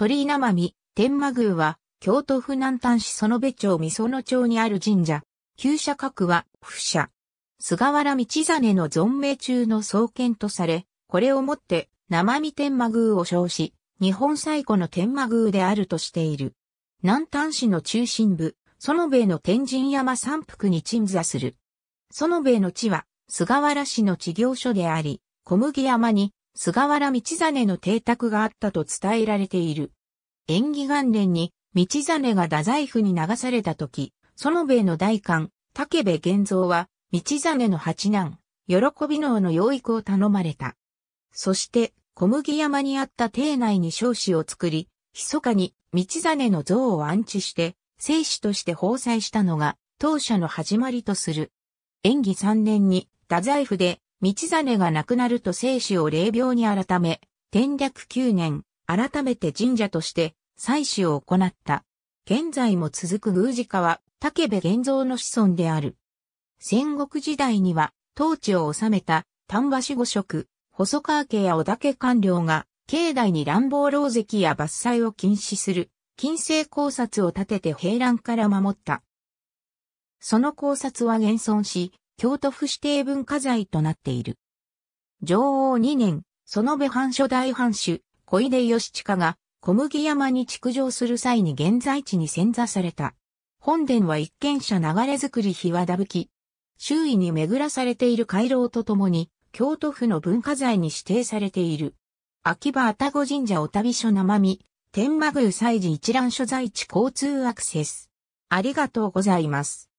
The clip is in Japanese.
鳥居生み天満宮は、京都府南丹市園部町美園町にある神社。旧社格は、府社。菅原道真の存命中の創建とされ、これをもって、生身天満宮を称し、日本最古の天満宮であるとしている。南丹市の中心部、園部の天神山山腹に鎮座する。園部の地は、菅原市の地業所であり、小麦山に菅原道真の邸宅があったと伝えられている。縁起元年に道真が太宰府に流された時、園部の代官、竹部玄三は、道真の八男、喜び能の養育を頼まれた。そして、小麦山にあった邸内に少子を作り、密かに道真の像を安置して、生死として放祭したのが、当社の始まりとする。演技三年に、太宰府で道真が亡くなると生死を霊廟に改め、天略9年、改めて神社として祭祀を行った。現在も続く宮司家は、竹部玄三の子孫である。戦国時代には、当地を治めた丹波市御職、細川家や小家官僚が、境内に乱暴牢石や伐採を禁止する、禁制考察を立てて平乱から守った。その考察は現存し、京都府指定文化財となっている。女王2年、その部藩初代藩主、小出義親が小麦山に築城する際に現在地に潜座された。本殿は一軒者流れ作り日和田吹き。周囲に巡らされている回廊とともに、京都府の文化財に指定されている。秋葉愛宕神社お旅所生身、天満宮祭事一覧所在地交通アクセス。ありがとうございます。